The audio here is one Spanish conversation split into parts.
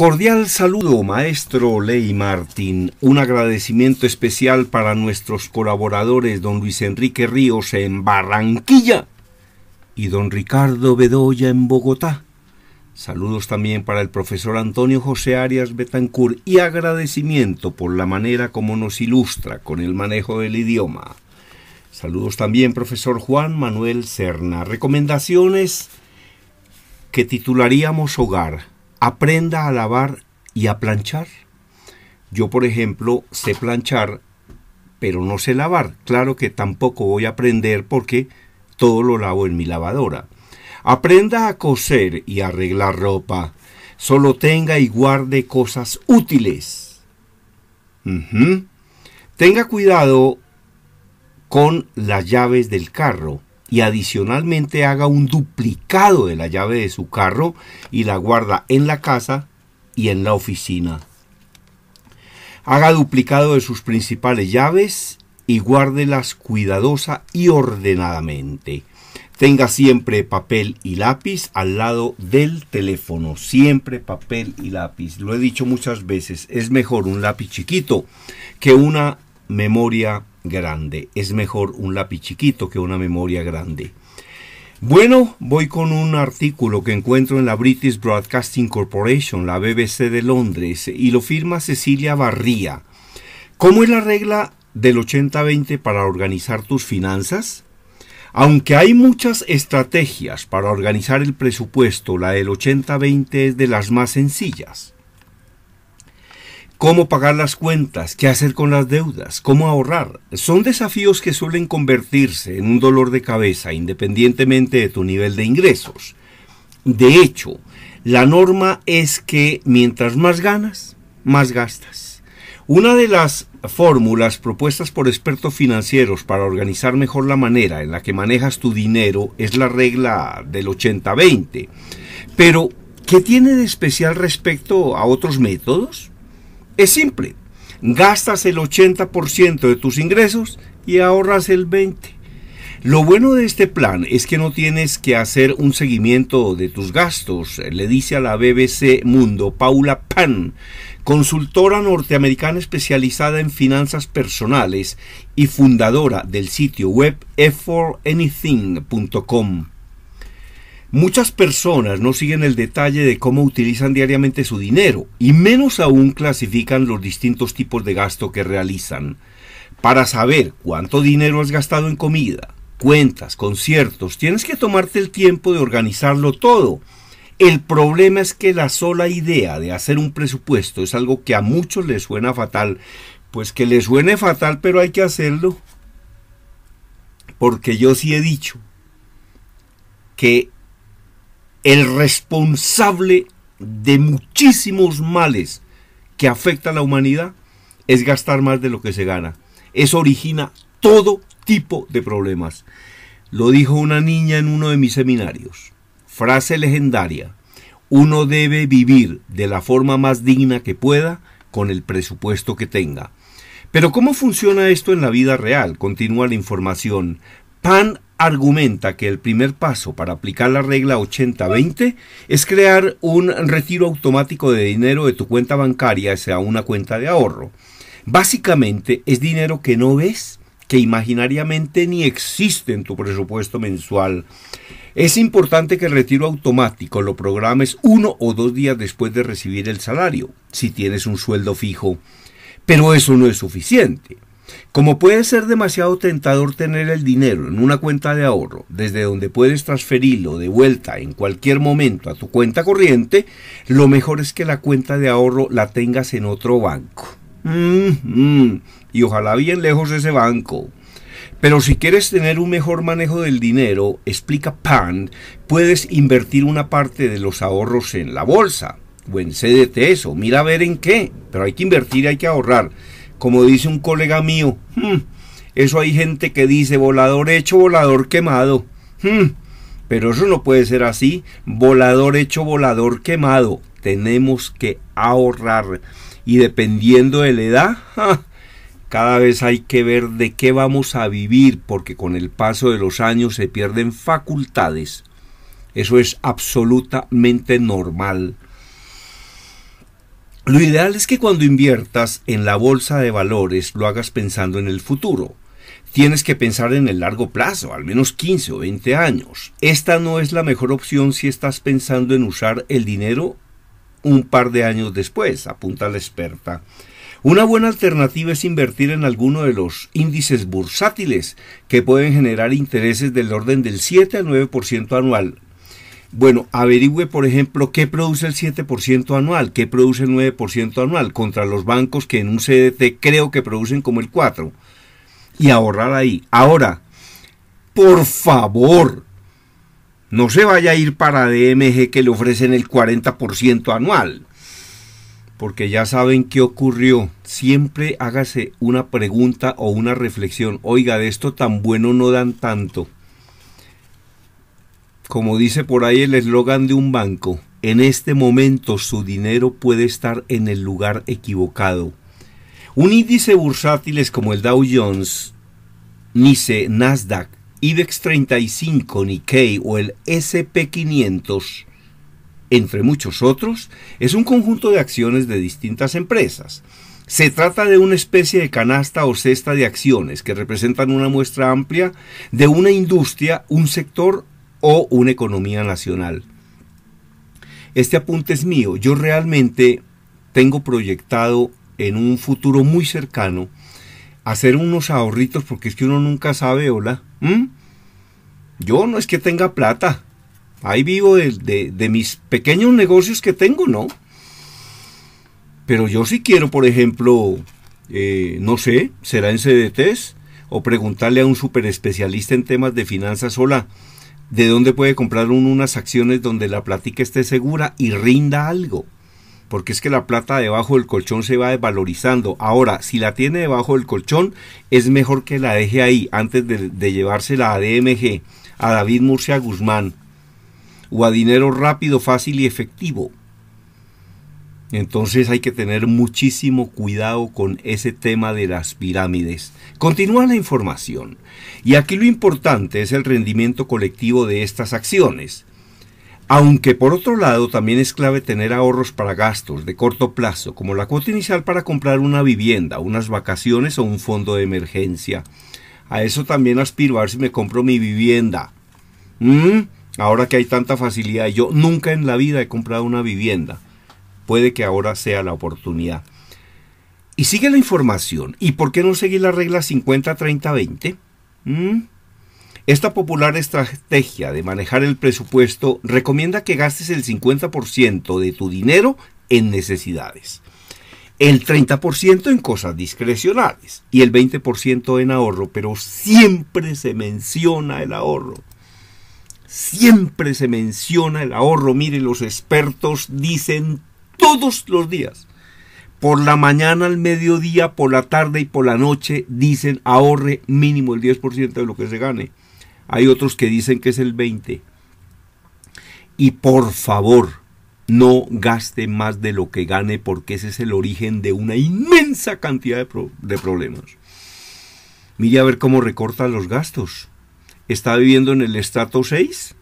Cordial saludo, maestro Ley Martín. Un agradecimiento especial para nuestros colaboradores, don Luis Enrique Ríos en Barranquilla y don Ricardo Bedoya en Bogotá. Saludos también para el profesor Antonio José Arias Betancur y agradecimiento por la manera como nos ilustra con el manejo del idioma. Saludos también, profesor Juan Manuel Serna. Recomendaciones que titularíamos Hogar aprenda a lavar y a planchar. Yo, por ejemplo, sé planchar, pero no sé lavar. Claro que tampoco voy a aprender porque todo lo lavo en mi lavadora. Aprenda a coser y arreglar ropa. Solo tenga y guarde cosas útiles. Tenga cuidado con las llaves del carro y adicionalmente haga un duplicado de la llave de su carro y la guarda en la casa y en la oficina. Haga duplicado de sus principales llaves y guárdelas cuidadosa y ordenadamente. Tenga siempre papel y lápiz al lado del teléfono. Siempre papel y lápiz. Lo he dicho muchas veces, es mejor un lápiz chiquito que una memoria grande. Es mejor un lápiz chiquito que una memoria grande. Bueno, voy con un artículo que encuentro en la British Broadcasting Corporation, la BBC de Londres, y lo firma Cecilia Barría. ¿Cómo es la regla del 80-20 para organizar tus finanzas? Aunque hay muchas estrategias para organizar el presupuesto, la del 80-20 es de las más sencillas cómo pagar las cuentas, qué hacer con las deudas, cómo ahorrar. Son desafíos que suelen convertirse en un dolor de cabeza independientemente de tu nivel de ingresos. De hecho, la norma es que mientras más ganas, más gastas. Una de las fórmulas propuestas por expertos financieros para organizar mejor la manera en la que manejas tu dinero es la regla del 80-20. Pero, ¿qué tiene de especial respecto a otros métodos? Es simple, gastas el 80% de tus ingresos y ahorras el 20%. Lo bueno de este plan es que no tienes que hacer un seguimiento de tus gastos, le dice a la BBC Mundo Paula Pan, consultora norteamericana especializada en finanzas personales y fundadora del sitio web effortanything.com. Muchas personas no siguen el detalle de cómo utilizan diariamente su dinero y menos aún clasifican los distintos tipos de gasto que realizan. Para saber cuánto dinero has gastado en comida, cuentas, conciertos, tienes que tomarte el tiempo de organizarlo todo. El problema es que la sola idea de hacer un presupuesto es algo que a muchos les suena fatal. Pues que les suene fatal, pero hay que hacerlo. Porque yo sí he dicho que el responsable de muchísimos males que afecta a la humanidad es gastar más de lo que se gana. Eso origina todo tipo de problemas. Lo dijo una niña en uno de mis seminarios. Frase legendaria. Uno debe vivir de la forma más digna que pueda con el presupuesto que tenga. Pero ¿cómo funciona esto en la vida real? Continúa la información. Pan argumenta que el primer paso para aplicar la regla 80-20 es crear un retiro automático de dinero de tu cuenta bancaria sea, una cuenta de ahorro. Básicamente es dinero que no ves, que imaginariamente ni existe en tu presupuesto mensual. Es importante que el retiro automático lo programes uno o dos días después de recibir el salario, si tienes un sueldo fijo. Pero eso no es suficiente. Como puede ser demasiado tentador tener el dinero en una cuenta de ahorro, desde donde puedes transferirlo de vuelta en cualquier momento a tu cuenta corriente, lo mejor es que la cuenta de ahorro la tengas en otro banco. Mm-hmm. y ojalá bien lejos de ese banco. Pero si quieres tener un mejor manejo del dinero, explica Pan, puedes invertir una parte de los ahorros en la bolsa o en CDTs o mira a ver en qué, pero hay que invertir, hay que ahorrar. Como dice un colega mío, hmm, eso hay gente que dice volador hecho, volador quemado. Hmm, pero eso no puede ser así. Volador hecho, volador quemado. Tenemos que ahorrar. Y dependiendo de la edad, cada vez hay que ver de qué vamos a vivir, porque con el paso de los años se pierden facultades. Eso es absolutamente normal. Lo ideal es que cuando inviertas en la bolsa de valores lo hagas pensando en el futuro. Tienes que pensar en el largo plazo, al menos 15 o 20 años. Esta no es la mejor opción si estás pensando en usar el dinero un par de años después, apunta la experta. Una buena alternativa es invertir en alguno de los índices bursátiles que pueden generar intereses del orden del 7 al 9% anual, bueno, averigüe, por ejemplo, qué produce el 7% anual, qué produce el 9% anual, contra los bancos que en un CDT creo que producen como el 4%, y ahorrar ahí. Ahora, por favor, no se vaya a ir para DMG que le ofrecen el 40% anual, porque ya saben qué ocurrió. Siempre hágase una pregunta o una reflexión. Oiga, de esto tan bueno no dan tanto. Como dice por ahí el eslogan de un banco, en este momento su dinero puede estar en el lugar equivocado. Un índice bursátil es como el Dow Jones, NICE, Nasdaq, IBEX 35, Nikkei o el SP500, entre muchos otros, es un conjunto de acciones de distintas empresas. Se trata de una especie de canasta o cesta de acciones que representan una muestra amplia de una industria, un sector o una economía nacional. Este apunte es mío. Yo realmente tengo proyectado en un futuro muy cercano hacer unos ahorritos porque es que uno nunca sabe, hola. Yo no es que tenga plata. Ahí vivo de, mis pequeños negocios que tengo, ¿no? Pero yo sí quiero, por ejemplo, eh, no sé, será en CDTs o preguntarle a un super especialista en temas de finanzas, hola, de dónde puede comprar uno unas acciones donde la platica esté segura y rinda algo. Porque es que la plata debajo del colchón se va desvalorizando. Ahora, si la tiene debajo del colchón, es mejor que la deje ahí antes de, de llevársela a DMG, a David Murcia Guzmán, o a dinero rápido, fácil y efectivo. Entonces hay que tener muchísimo cuidado con ese tema de las pirámides. Continúa la información. Y aquí lo importante es el rendimiento colectivo de estas acciones. Aunque por otro lado también es clave tener ahorros para gastos de corto plazo, como la cuota inicial para comprar una vivienda, unas vacaciones o un fondo de emergencia. A eso también aspiro a ver si me compro mi vivienda. ¿Mm? Ahora que hay tanta facilidad, yo nunca en la vida he comprado una vivienda puede que ahora sea la oportunidad. Y sigue la información. ¿Y por qué no seguir la regla 50-30-20? 20 ¿Mm? Esta popular estrategia de manejar el presupuesto recomienda que gastes el 50% de tu dinero en necesidades, el 30% en cosas discrecionales y el 20% en ahorro, pero siempre se menciona el ahorro. Siempre se menciona el ahorro. Mire, los expertos dicen todos los días. Por la mañana, al mediodía, por la tarde y por la noche dicen ahorre mínimo el 10% de lo que se gane. Hay otros que dicen que es el 20%. Y por favor, no gaste más de lo que gane porque ese es el origen de una inmensa cantidad de, problemas. Mire a ver cómo recorta los gastos. Está viviendo en el estrato 6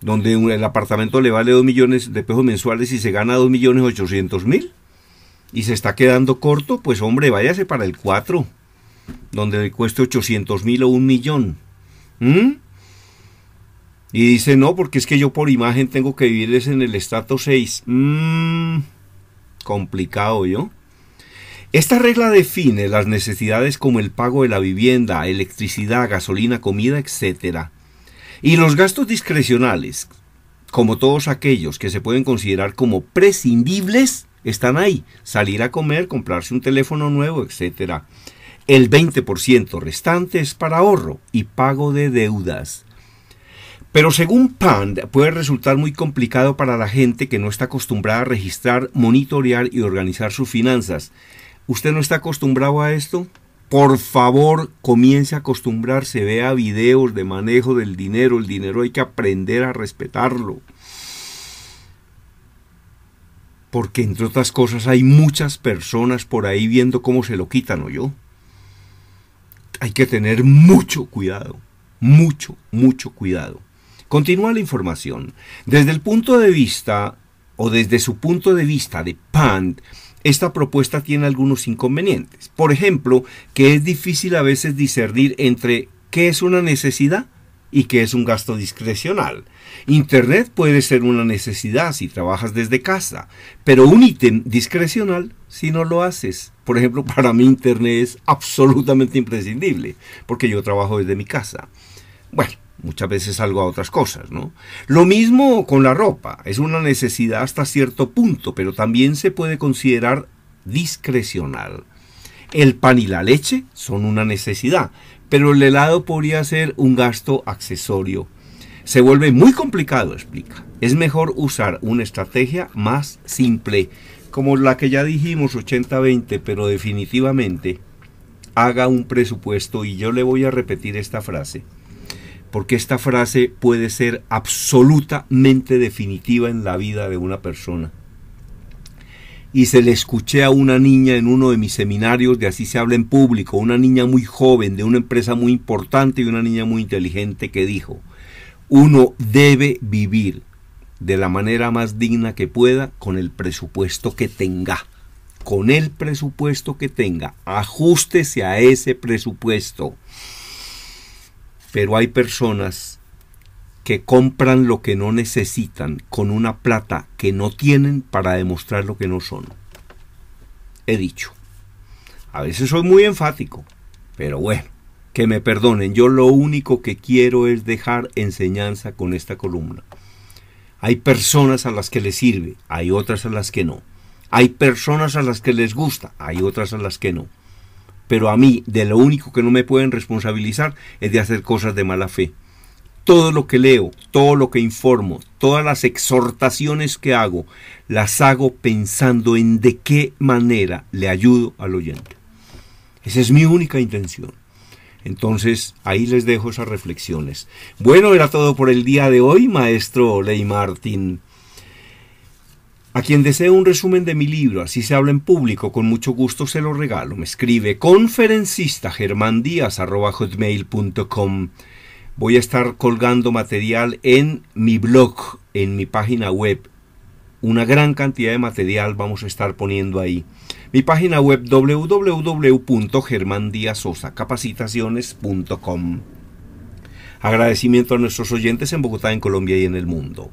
donde el apartamento le vale 2 millones de pesos mensuales y se gana 2 millones 800 mil y se está quedando corto, pues hombre, váyase para el 4, donde le cueste 800 mil o un millón. ¿Mm? Y dice, no, porque es que yo por imagen tengo que vivirles en el estrato 6. Mm, complicado yo. Esta regla define las necesidades como el pago de la vivienda, electricidad, gasolina, comida, etcétera y los gastos discrecionales, como todos aquellos que se pueden considerar como prescindibles, están ahí. Salir a comer, comprarse un teléfono nuevo, etc. El 20% restante es para ahorro y pago de deudas. Pero según PAND puede resultar muy complicado para la gente que no está acostumbrada a registrar, monitorear y organizar sus finanzas. ¿Usted no está acostumbrado a esto? Por favor, comience a acostumbrarse, vea videos de manejo del dinero. El dinero hay que aprender a respetarlo. Porque entre otras cosas hay muchas personas por ahí viendo cómo se lo quitan o yo. Hay que tener mucho cuidado, mucho, mucho cuidado. Continúa la información. Desde el punto de vista o desde su punto de vista de Pant, esta propuesta tiene algunos inconvenientes. Por ejemplo, que es difícil a veces discernir entre qué es una necesidad y qué es un gasto discrecional. Internet puede ser una necesidad si trabajas desde casa, pero un ítem discrecional si no lo haces. Por ejemplo, para mí Internet es absolutamente imprescindible, porque yo trabajo desde mi casa. Bueno, muchas veces salgo a otras cosas, ¿no? Lo mismo con la ropa, es una necesidad hasta cierto punto, pero también se puede considerar discrecional. El pan y la leche son una necesidad, pero el helado podría ser un gasto accesorio. Se vuelve muy complicado, explica. Es mejor usar una estrategia más simple, como la que ya dijimos 80-20, pero definitivamente haga un presupuesto y yo le voy a repetir esta frase porque esta frase puede ser absolutamente definitiva en la vida de una persona. Y se le escuché a una niña en uno de mis seminarios de Así se habla en público, una niña muy joven de una empresa muy importante y una niña muy inteligente que dijo, uno debe vivir de la manera más digna que pueda con el presupuesto que tenga. Con el presupuesto que tenga, ajústese a ese presupuesto. Pero hay personas que compran lo que no necesitan con una plata que no tienen para demostrar lo que no son. He dicho. A veces soy muy enfático, pero bueno, que me perdonen, yo lo único que quiero es dejar enseñanza con esta columna. Hay personas a las que les sirve, hay otras a las que no. Hay personas a las que les gusta, hay otras a las que no pero a mí de lo único que no me pueden responsabilizar es de hacer cosas de mala fe. Todo lo que leo, todo lo que informo, todas las exhortaciones que hago, las hago pensando en de qué manera le ayudo al oyente. Esa es mi única intención. Entonces, ahí les dejo esas reflexiones. Bueno, era todo por el día de hoy, maestro Ley Martín. A quien desee un resumen de mi libro, así se habla en público, con mucho gusto se lo regalo. Me escribe conferencista Voy a estar colgando material en mi blog, en mi página web. Una gran cantidad de material vamos a estar poniendo ahí. Mi página web www.germandiasosacapacitaciones.com. Agradecimiento a nuestros oyentes en Bogotá, en Colombia y en el mundo.